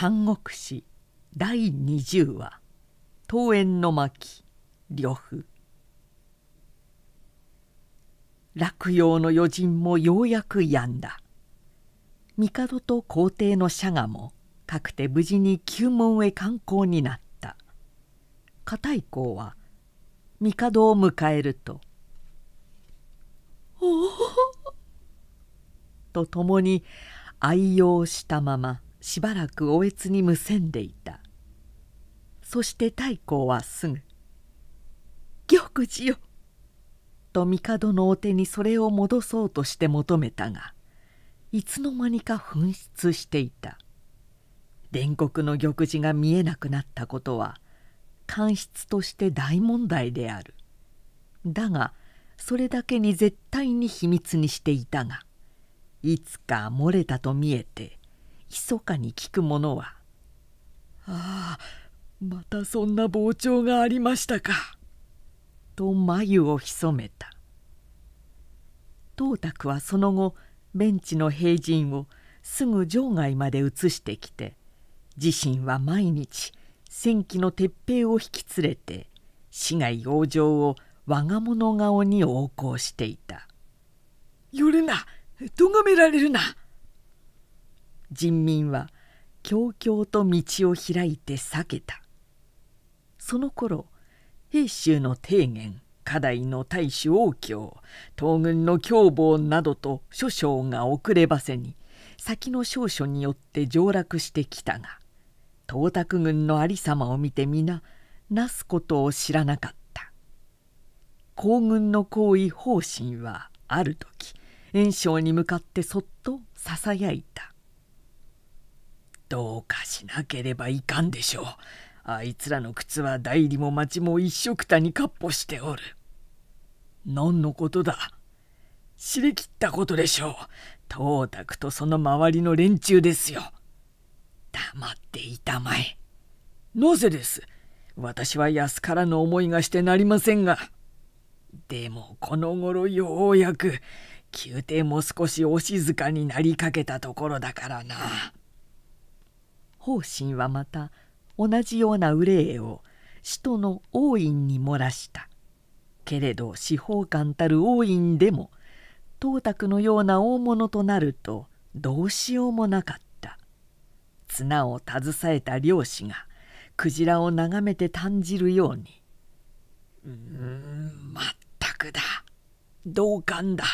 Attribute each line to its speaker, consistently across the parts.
Speaker 1: 三国史第20話「桃園の巻」呂布落葉の余人もようやく病んだ帝と皇帝のャガもかくて無事に宮門へ観光になった片井公は帝を迎えると「おお!」と共に愛用したまましばらくおえつにむせんでいたそして太閤はすぐ「玉児よ!」と帝のお手にそれを戻そうとして求めたがいつの間にか紛失していた伝国の玉児が見えなくなったことは官室として大問題であるだがそれだけに絶対に秘密にしていたがいつか漏れたと見えて密かに聞く者は「ああまたそんな膨張がありましたか」と眉を潜めた董卓はその後ベンチの兵人をすぐ場外まで移してきて自身は毎日戦機の鉄兵を引き連れて市街往生を我が物顔に横行していた「寄るなとがめられるな人民は強々と道を開いて避けたその頃平州の提言課代の大主王教東軍の凶暴などと諸将が遅ればせに先の少書によって上洛してきたが東卓軍の有様を見て皆なすことを知らなかった皇軍の行為方針はある時袁紹に向かってそっとささやいたどうかしなければいかんでしょうあいつらの靴は代理も町も一緒くたにかっ歩しておる何のことだ知りきったことでしょう董卓とその周りの連中ですよ黙っていたまえなぜです私は安からの思いがしてなりませんがでもこの頃ようやく宮廷も少しお静かになりかけたところだからな。方針はまた同じような憂いを使徒の王院に漏らしたけれど司法官たる王院でも董卓のような大物となるとどうしようもなかった綱を携えた漁師がクジラを眺めて感じるように「うんまったくだ同感だ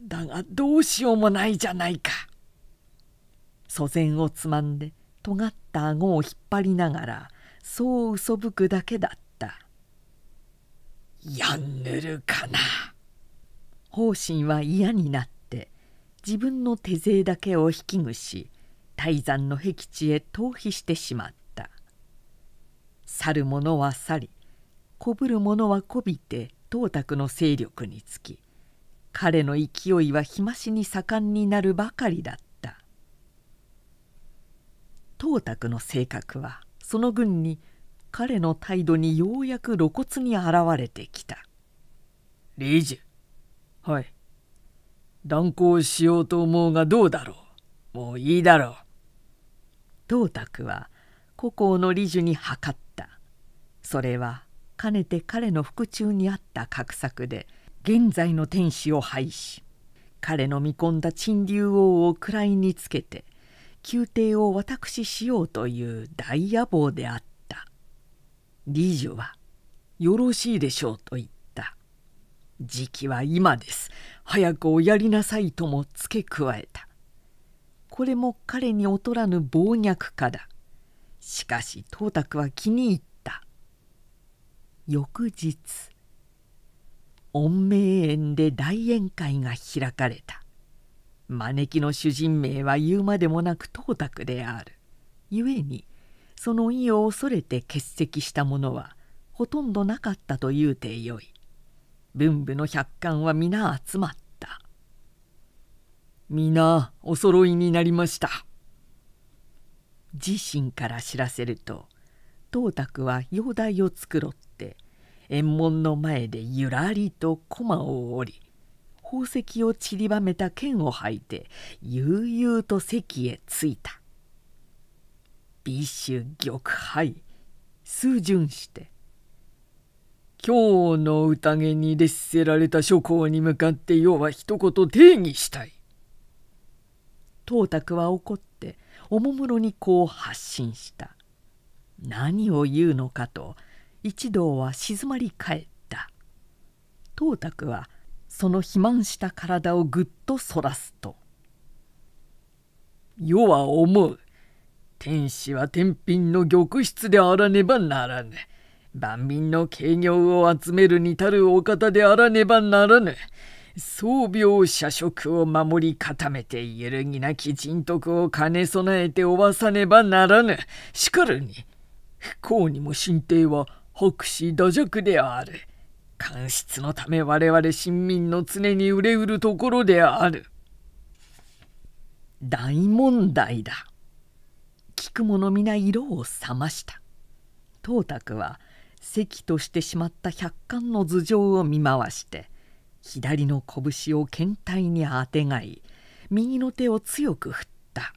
Speaker 1: だがどうしようもないじゃないか」。祖先をつまんで「尖った顎を引っ張りながらそううそぶくだけだった「やんぬるかな」方針は嫌になって自分の手勢だけを引きぐし泰山の僻地へ逃避してしまった去る者は去りこぶる者はこびて董卓の勢力につき彼の勢いは日増しに盛んになるばかりだった董卓の性格はその軍に彼の態度にようやく露骨に現れてきた「リージュはい断交しようと思うがどうだろうもういいだろう」董卓は故郷の理事に諮ったそれはかねて彼の腹中にあった画策で現在の天使を廃し彼の見込んだ陳竜王を位につけて「宮廷を私しようという大野望であった理事は「よろしいでしょう」と言った「時期は今です早くおやりなさい」とも付け加えたこれも彼に劣らぬ暴虐家だしかし董卓は気に入った翌日御明園で大宴会が開かれた招きの主人名は言うまでもなく董卓である故にその意を恐れて欠席した者はほとんどなかったというてよい文武の百官は皆集まった皆おそろいになりました自身から知らせると董卓は容体を繕って円門の前でゆらりと駒を降り宝石をちりばめた剣を履いて悠々と席へ着いた美酒玉杯数巡して「今日の宴に列せられた諸侯に向かって要は一言定義したい」。董卓は怒っておもむろにこう発信した。何を言うのかと一同は静まり返った董卓はその肥満した体をぐっとそらすと「世は思う天使は天品の玉質であらねばならぬ万民の軽業を集めるに足るお方であらねばならぬ」装を社食を守り固めて揺るぎなき人徳を兼ね備えておわさねばならぬしかるに不幸にも神帝は博士打弱である官室のため我々臣民の常に憂うるところである。大問題だ。聞く者皆色を覚ました。董卓は席としてしまった百貫の頭上を見回して左の拳を検体にあてがい右の手を強く振った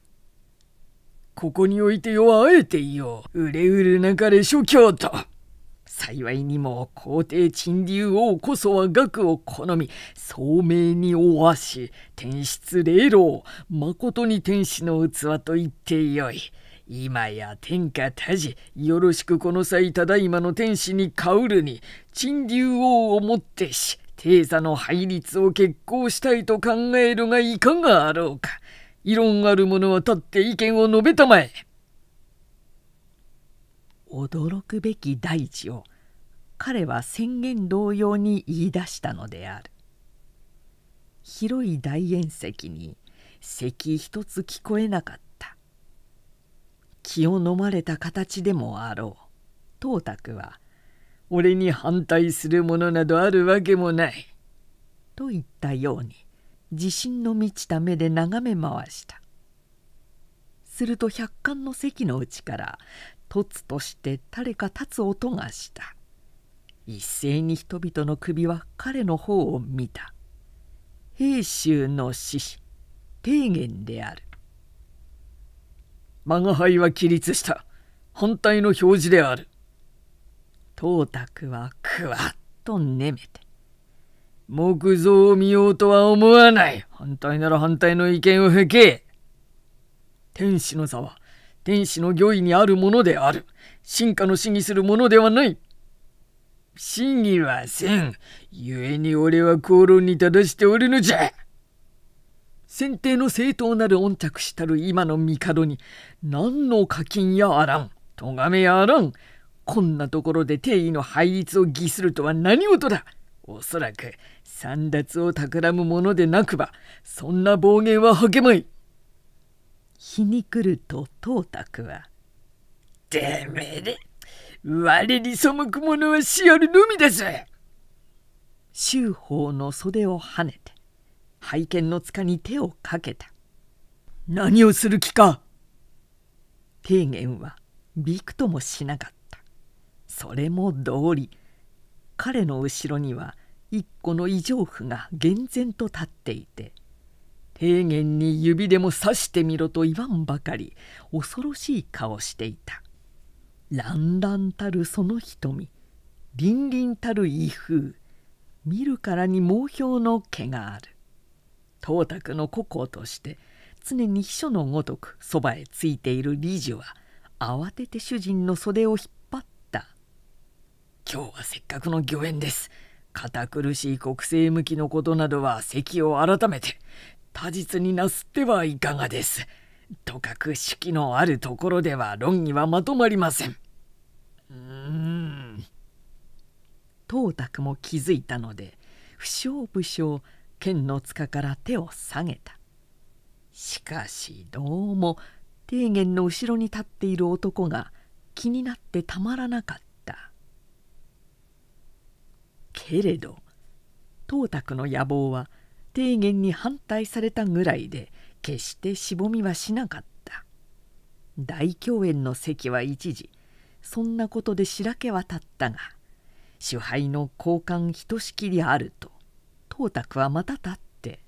Speaker 1: 「ここにおいてよあえていよう憂れうるなかれ諸教と」。幸いにも皇帝陳竜王こそは学を好み聡明におわし天室霊老まことに天使の器と言ってよい今や天下多事よろしくこの際ただいまの天使に薫るに陳竜王をもってし帝座の配立を決行したいと考えるがいかがあろうか異論ある者は立って意見を述べたまえ。驚くべき大事を彼は宣言同様に言い出したのである広い大宴席に咳一つ聞こえなかった気を飲まれた形でもあろう董卓は「俺に反対するものなどあるわけもない」と言ったように自信の満ちた目で眺め回したすると百貫の席のうちから突として誰か立つ音がした一斉に人々の首は彼の方を見た平州の獅子提言である吾輩は起立した反対の表示である董卓はくわっとねめて木造を見ようとは思わない反対なら反対の意見を吹け天使の座は天使の御意にあるものである。進化の死にするものではない。死にはせん。故に俺は口論に正しておるのじゃ。先帝の正当なる恩着したる今の帝に何の課金やあらん。咎めやあらん。こんなところで定位の配列を偽するとは何事だ。おそらく、三奪を企むものでなくば、そんな暴言は吐けまい。しに来ると董卓は
Speaker 2: 「て
Speaker 1: めえ我に背く者はしおるのみです!」周宝の袖をはねて拝見の塚に手をかけた「何をする気か!」提言はびくともしなかったそれも道理彼の後ろには一個の異常符が厳然と立っていて平原に指でも刺してみろと言わんばかり恐ろしい顔していた乱々たるその瞳凛々たる威風見るからに猛氷の毛がある董卓の故郷として常に秘書のごとくそばへついている理事は慌てて主人の袖を引っ張った「今日はせっかくの御縁です」堅苦しい国政向きのことなどは席を改めて他実になすってはいかがです。とかく式のあるところでは論議はまとまりません。うーん。董卓も気づいたので不詳不詳剣の塚から手を下げた。しかしどうも提言の後ろに立っている男が気になってたまらなかった。けれど董卓の野望は提言に反対されたぐらいで決してしぼみはしなかった大共演の席は一時そんなことで白け渡ったが主敗の交換ひとしきりあると董卓はまた立って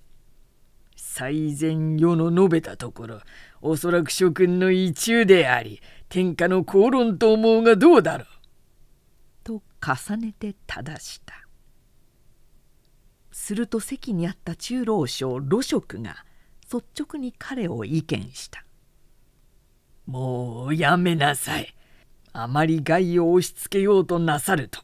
Speaker 1: 「最善世の述べたところおそらく諸君の一中であり天下の口論と思うがどうだろう」と重ねて正した。すると席にあった中老将露職が率直に彼を意見した「もうやめなさい」あまり害を押し付けようとなさると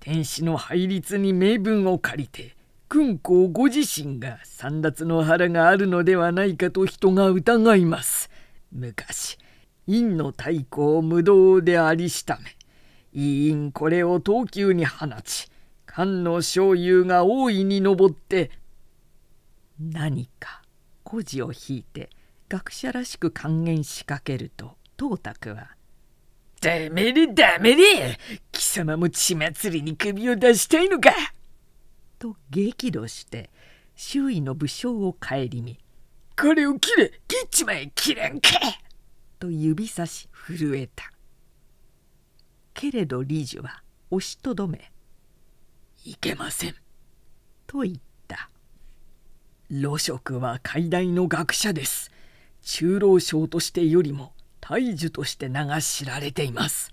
Speaker 1: 天使の配律に名分を借りて君公ご自身が三奪の腹があるのではないかと人が疑います。昔院の太鼓を無道でありしため委員これを東急に放ち菅野醤油が大いに上って何か孤児を引いて学者らしく還元しかけると董卓は「ダメれダメれ貴様も血祭りに首を出したいのか!」と激怒して周囲の武将を顧み「これを切れ切っちまえ切れんけ!」と指さし震えたけれど理事は押しとどめいけません」と言った「老職は海大の学者です中老省としてよりも大樹として名が知られています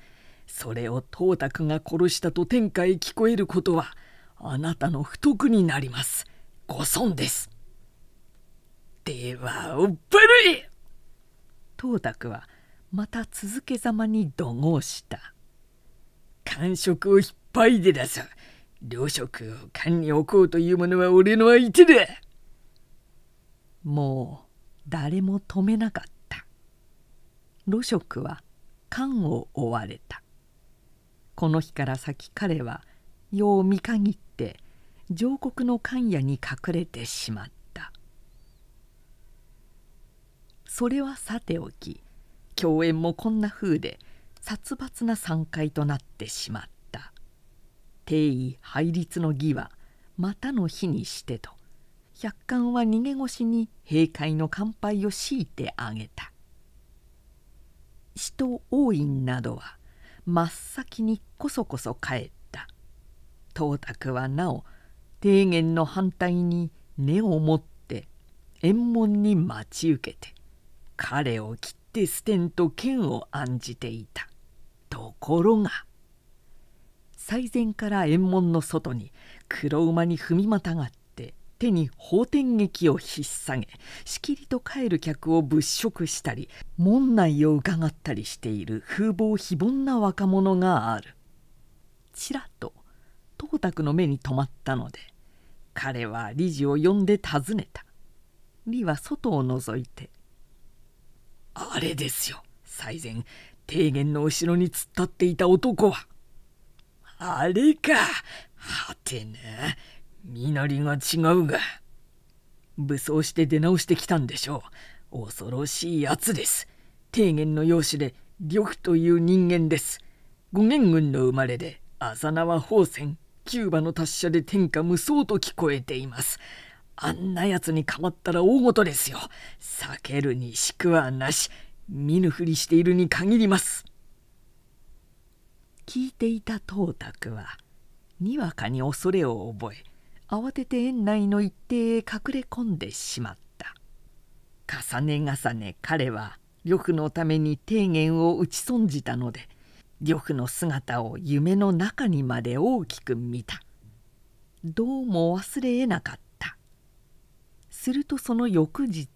Speaker 1: それを董卓が殺したと天下へ聞こえることはあなたの不徳になりますご損です」ではおっぱい董卓はまた続けざまに怒号した「官職を引っ張りです糧職を官に置こうというものは俺の相手だもう誰も止めなかった露職は官を追われたこの日から先彼はよう見限って上国の官屋に隠れてしまったそれはさておき共演もこんな風で殺伐な散会となってしまった定位配立の儀はまたの日にしてと百貫は逃げ腰に閉会の乾杯を強いてあげた使徒王院などは真っ先にこそこそ帰った董卓はなお提言の反対に根を持って縁門に待ち受けて彼を切って捨てんと剣を案じていたところが最前から円門の外に黒馬に踏みまたがって手に法天劇を引っさげしきりと帰る客を物色したり門内をうかがったりしている風貌非凡な若者があるちらっと董卓の目に留まったので彼は理事を呼んで尋ねた理は外を覗いて「あれですよ最前提言の後ろに突っ立っていた男は」。あれかはてなみなりが違うが武装して出直してきたんでしょう恐ろしいやつです提言の容姿で緑という人間です五元軍の生まれで浅縄宝船キューバの達者で天下無双と聞こえていますあんなやつにかまったら大事ですよ避けるにしくはなし見ぬふりしているに限ります聞いていた董卓はにわかに恐れを覚え慌てて園内の一定へ隠れ込んでしまった重ね重ね彼は緑のために提言を打ち損じたので緑の姿を夢の中にまで大きく見たどうも忘れえなかったするとその翌日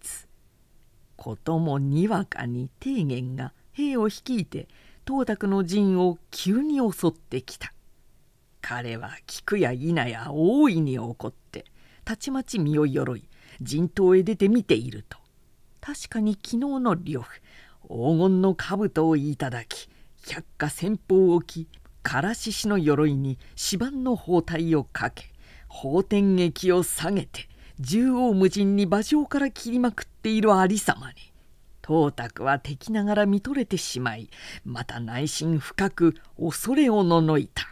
Speaker 1: こともにわかに提言が兵を率いて董卓の陣を急に襲ってきた彼は菊や否や大いに怒ってたちまち身をよろい陣頭へ出て見ていると確かに昨日の呂布黄金の兜をいただき百花戦法を着からししの鎧に芝板の包帯をかけ宝天液を下げて縦横無尽に馬上から切りまくっている有様に董卓は敵ながら見とれてしまいまた内心深く恐れをののいた